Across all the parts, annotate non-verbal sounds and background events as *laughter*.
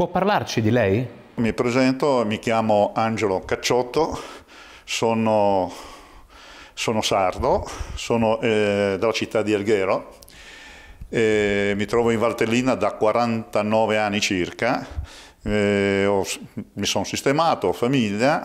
Può parlarci di lei? Mi presento, mi chiamo Angelo Cacciotto, sono, sono sardo, sono eh, della città di Alghero, eh, mi trovo in Valtellina da 49 anni circa, eh, ho, mi sono sistemato, ho famiglia,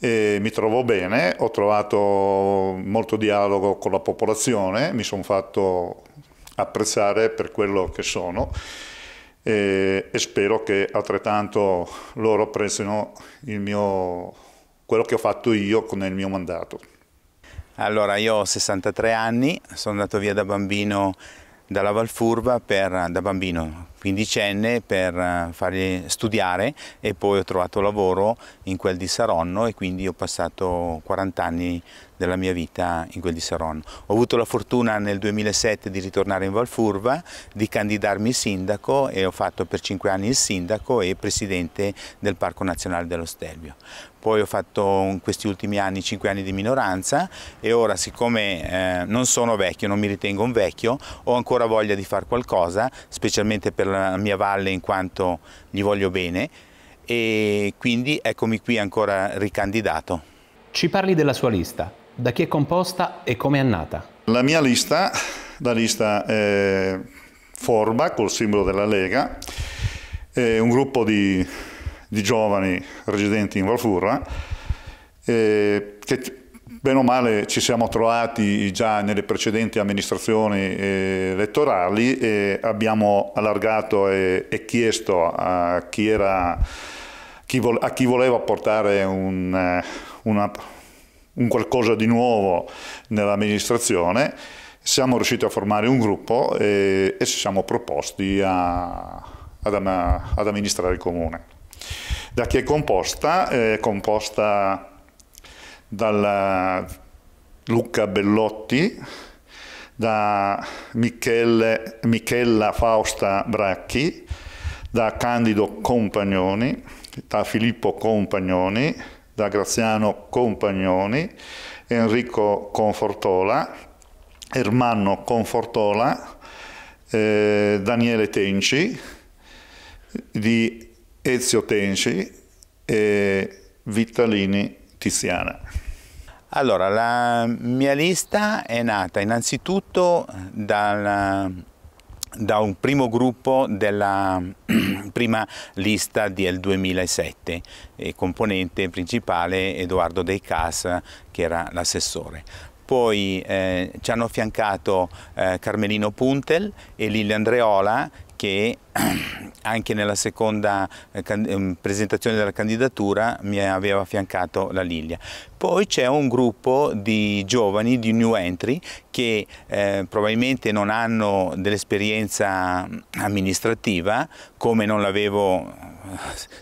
mi trovo bene, ho trovato molto dialogo con la popolazione, mi sono fatto apprezzare per quello che sono e, e spero che altrettanto loro apprezzino mio, quello che ho fatto io nel mio mandato. Allora, io ho 63 anni, sono andato via da bambino dalla Valfurba per, da bambino quindicenne per eh, fargli studiare e poi ho trovato lavoro in quel di Saronno e quindi ho passato 40 anni della mia vita in quel di Saronno. Ho avuto la fortuna nel 2007 di ritornare in Valfurva, di candidarmi sindaco e ho fatto per 5 anni il sindaco e presidente del Parco Nazionale dello Stelvio. Poi ho fatto in questi ultimi anni 5 anni di minoranza e ora siccome eh, non sono vecchio, non mi ritengo un vecchio, ho ancora voglia di fare qualcosa, specialmente per la mia valle in quanto gli voglio bene e quindi eccomi qui ancora ricandidato. Ci parli della sua lista, da chi è composta e come è nata? La mia lista, la lista è Forba col simbolo della Lega, è un gruppo di, di giovani residenti in Valfurra eh, che Bene o male ci siamo trovati già nelle precedenti amministrazioni eh, elettorali e abbiamo allargato e, e chiesto a chi, era, chi vo, a chi voleva portare un, eh, una, un qualcosa di nuovo nell'amministrazione, siamo riusciti a formare un gruppo e, e ci siamo proposti a, ad, ad, amministrare il comune. Da chi è composta? È composta dalla eh, Luca Bellotti, da Michele, Michela Fausta Bracchi, da Candido Compagnoni, da Filippo Compagnoni, da Graziano Compagnoni, Enrico Confortola, Ermanno Confortola, eh, Daniele Tenci, di Ezio Tenci e Vitalini Tiziana. Allora, la mia lista è nata innanzitutto dal, da un primo gruppo della *clears throat* prima lista del 2007, e eh, componente principale Edoardo De Cas, che era l'assessore. Poi eh, ci hanno affiancato eh, Carmelino Puntel e Lili Andreola che *clears throat* anche nella seconda eh, ehm, presentazione della candidatura mi aveva affiancato la Lilia. Poi c'è un gruppo di giovani, di new entry, che eh, probabilmente non hanno dell'esperienza mm, amministrativa, come non l'avevo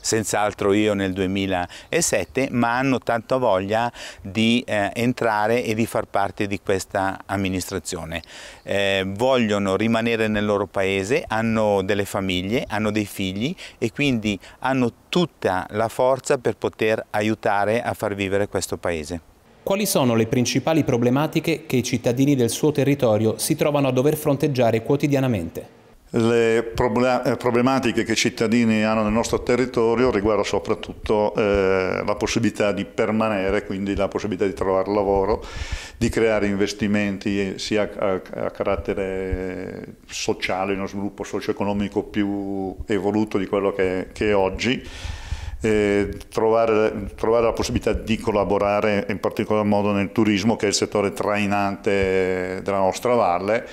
senz'altro io nel 2007, ma hanno tanta voglia di eh, entrare e di far parte di questa amministrazione. Eh, vogliono rimanere nel loro paese, hanno delle famiglie, hanno dei figli e quindi hanno tutta la forza per poter aiutare a far vivere questo paese. Quali sono le principali problematiche che i cittadini del suo territorio si trovano a dover fronteggiare quotidianamente? Le eh, problematiche che i cittadini hanno nel nostro territorio riguardano soprattutto eh, la possibilità di permanere, quindi la possibilità di trovare lavoro, di creare investimenti eh, sia a, a carattere sociale, uno sviluppo socio-economico più evoluto di quello che, che è oggi, eh, trovare, trovare, la possibilità di collaborare in particolar modo nel turismo che è il settore trainante eh, della nostra valle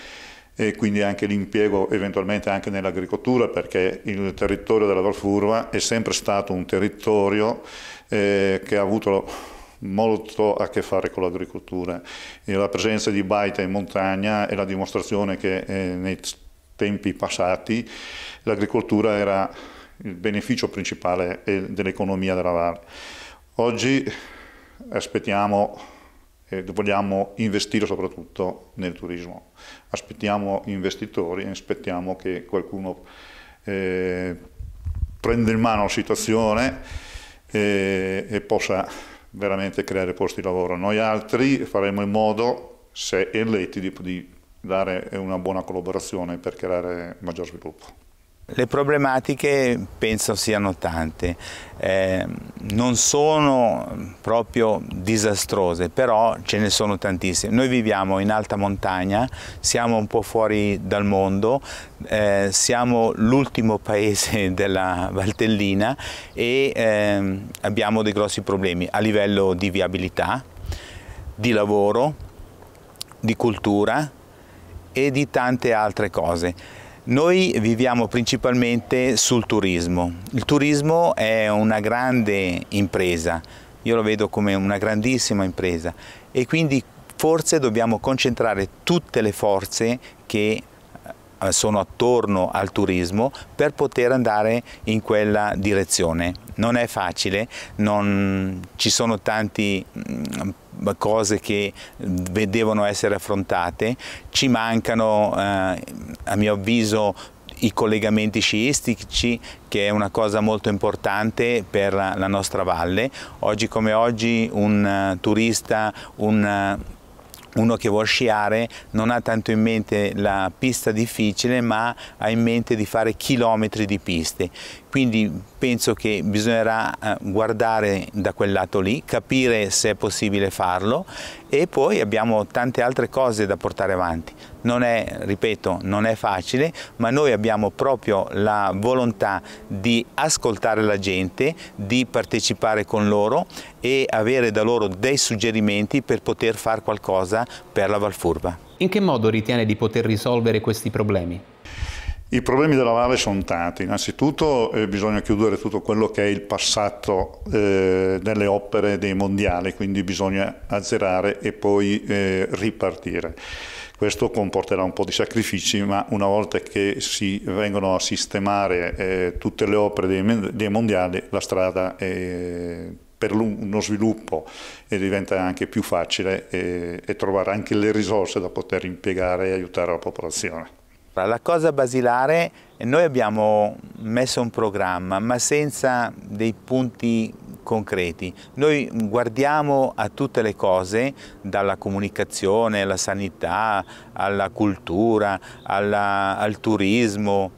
e quindi anche l'impiego eventualmente anche nell'agricoltura perché il territorio della Valfurva è sempre stato un territorio eh, che ha avuto molto a che fare con l'agricoltura. La presenza di baita in montagna è la dimostrazione che eh, nei tempi passati l'agricoltura era il beneficio principale eh, dell'economia della valle. Oggi aspettiamo eh, vogliamo investire soprattutto nel turismo. Aspettiamo investitori e aspettiamo che qualcuno eh, prenda in mano la situazione e, eh, e possa veramente creare posti di lavoro. Noi altri faremo in modo, se eletti, di, di dare una buona collaborazione per creare maggior sviluppo. Le problematiche penso siano tante, eh, non sono proprio disastrose, però ce ne sono tantissime. Noi viviamo in alta montagna, siamo un po' fuori dal mondo, eh, siamo l'ultimo paese *laughs* della Valtellina e eh, abbiamo dei grossi problemi a livello di viabilità, di lavoro, di cultura e di tante altre cose. Noi viviamo principalmente sul turismo. Il turismo è una grande impresa, io lo vedo come una grandissima impresa e quindi forse dobbiamo concentrare tutte le forze che eh, sono attorno al turismo per poter andare in quella direzione. Non è facile, non... ci sono tanti mm, cose che devono essere affrontate, ci mancano eh, a mio avviso i collegamenti sciistici che è una cosa molto importante per la nostra valle. Oggi come oggi un eh, turista, un eh, uno che vuole sciare non ha tanto in mente la pista difficile ma ha in mente di fare chilometri di piste quindi penso che bisognerà eh, guardare da quel lato lì capire se è possibile farlo e poi abbiamo tante altre cose da portare avanti non è, ripeto, non è facile, ma noi abbiamo proprio la volontà di ascoltare la gente, di partecipare con loro e avere da loro dei suggerimenti per poter fare qualcosa per la Valfurba. In che modo ritiene di poter risolvere questi problemi? I problemi della valle sono tanti, innanzitutto eh, bisogna chiudere tutto quello che è il passato eh, delle opere dei mondiali, quindi bisogna azzerare e poi eh, ripartire. Questo comporterà un po' di sacrifici, ma una volta che si vengono a sistemare eh, tutte le opere dei, dei mondiali, la strada è per uno sviluppo e diventa anche più facile e, eh, e trovare anche le risorse da poter impiegare e aiutare la popolazione. La cosa basilare, noi abbiamo messo un programma ma senza dei punti concreti. Noi guardiamo a tutte le cose, dalla comunicazione, alla sanità, alla cultura, alla, al turismo,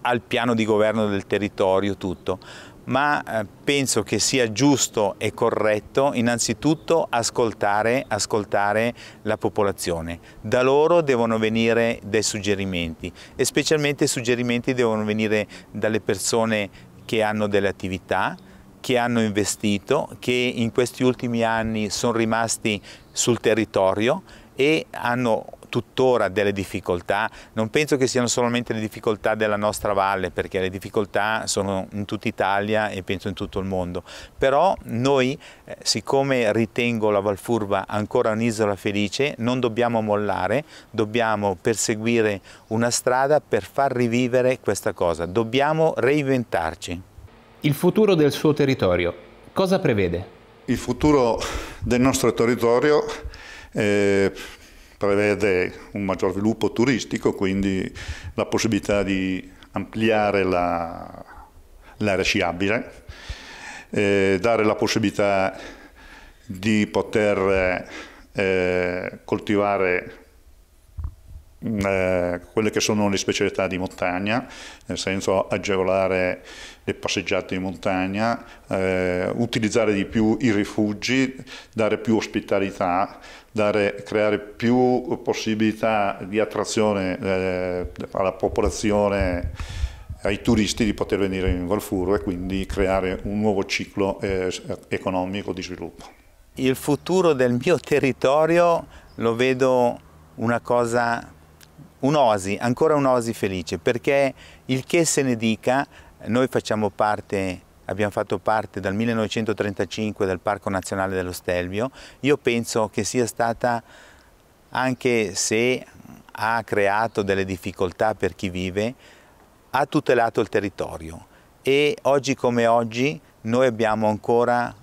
al piano di governo del territorio, tutto ma eh, penso che sia giusto e corretto innanzitutto ascoltare, ascoltare, la popolazione. Da loro devono venire dei suggerimenti e specialmente suggerimenti devono venire dalle persone che hanno delle attività, che hanno investito, che in questi ultimi anni sono rimasti sul territorio e hanno tuttora delle difficoltà, non penso che siano solamente le difficoltà della nostra valle, perché le difficoltà sono in tutta Italia e penso in tutto il mondo, però noi, eh, siccome ritengo la Valfurba ancora un'isola felice, non dobbiamo mollare, dobbiamo perseguire una strada per far rivivere questa cosa, dobbiamo reinventarci. Il futuro del suo territorio, cosa prevede? Il futuro del nostro territorio eh, prevede un maggior sviluppo turistico, quindi la possibilità di ampliare l'area sciabile, eh, dare la possibilità di poter eh, coltivare Mm, eh, quelle che sono le specialità di montagna, nel senso agevolare le passeggiate in montagna, eh, utilizzare di più i rifugi, dare più ospitalità, dare, creare più possibilità di attrazione eh, alla popolazione, ai turisti di poter venire in Valfuro e quindi creare un nuovo ciclo eh, economico di sviluppo. Il futuro del mio territorio lo vedo una cosa un'osi, ancora un'osi felice, perché il che se ne dica, noi facciamo parte abbiamo fatto parte dal 1935 del Parco Nazionale dello Stelvio, io penso che sia stata, anche se ha creato delle difficoltà per chi vive, ha tutelato il territorio e oggi come oggi noi abbiamo ancora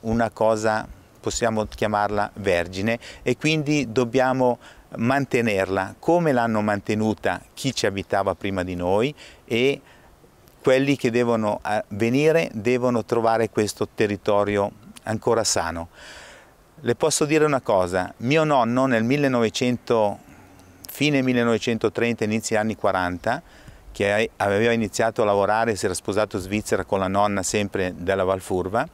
una cosa, possiamo chiamarla vergine e quindi dobbiamo mantenerla come l'hanno mantenuta chi ci abitava prima di noi e quelli che devono eh, venire devono trovare questo territorio ancora sano. Le posso dire una cosa, mio nonno nel 1900, fine 1930, inizio anni 40, che aveva iniziato a lavorare, si era sposato in Svizzera con la nonna sempre della Valfurva,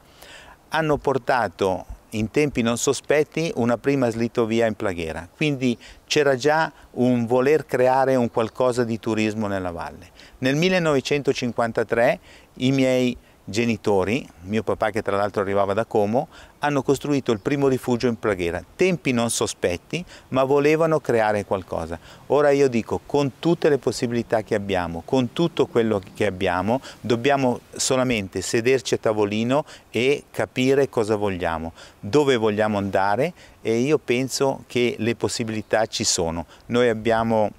hanno portato in tempi non sospetti una prima slitovia in Plaghera, quindi c'era già un voler creare un qualcosa di turismo nella valle. Nel 1953 i miei genitori, mio papà che tra l'altro arrivava da Como, hanno costruito il primo rifugio in Praghera. Tempi non sospetti, ma volevano creare qualcosa. Ora io dico, con tutte le possibilità che abbiamo, con tutto quello che abbiamo, dobbiamo solamente sederci a tavolino e capire cosa vogliamo, dove vogliamo andare e io penso che le possibilità ci sono. Noi abbiamo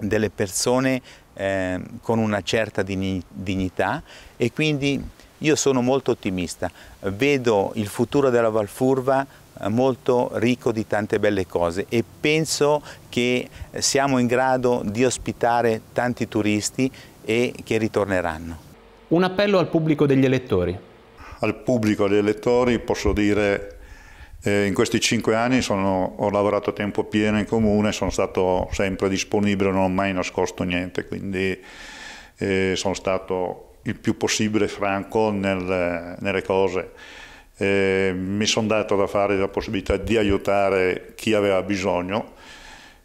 delle persone Ehm, con una certa dignità e quindi io sono molto ottimista, vedo il futuro della Valfurva eh, molto ricco di tante belle cose e penso che eh, siamo in grado di ospitare tanti turisti e che ritorneranno. Un appello al pubblico degli elettori. Al pubblico degli elettori posso dire eh, in questi cinque anni sono, ho lavorato a tempo pieno in comune, sono stato sempre disponibile, non ho mai nascosto niente, quindi eh, sono stato il più possibile franco nel, nelle cose. Eh, mi sono dato da fare la possibilità di aiutare chi aveva bisogno.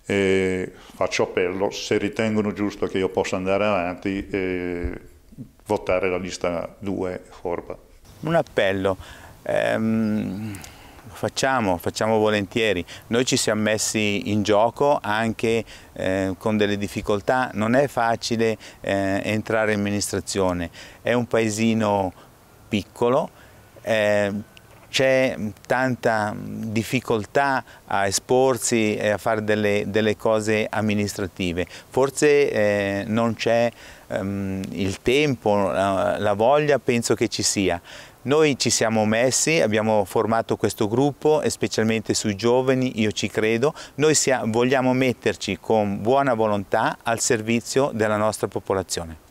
faccio appello, se ritengono giusto che io possa andare avanti, votare la lista 2 Forba. Un appello. Ehm Facciamo, facciamo volentieri. Noi ci siamo messi in gioco anche eh, con delle difficoltà. Non è facile eh, entrare in amministrazione. È un paesino piccolo, eh, c'è tanta difficoltà a esporsi e a fare delle, delle cose amministrative. Forse eh, non c'è Ehm, il tempo, la voglia penso che ci sia. Noi ci siamo messi, abbiamo formato questo gruppo specialmente sui giovani, io ci credo, noi vogliamo metterci con buona volontà al servizio della nostra popolazione.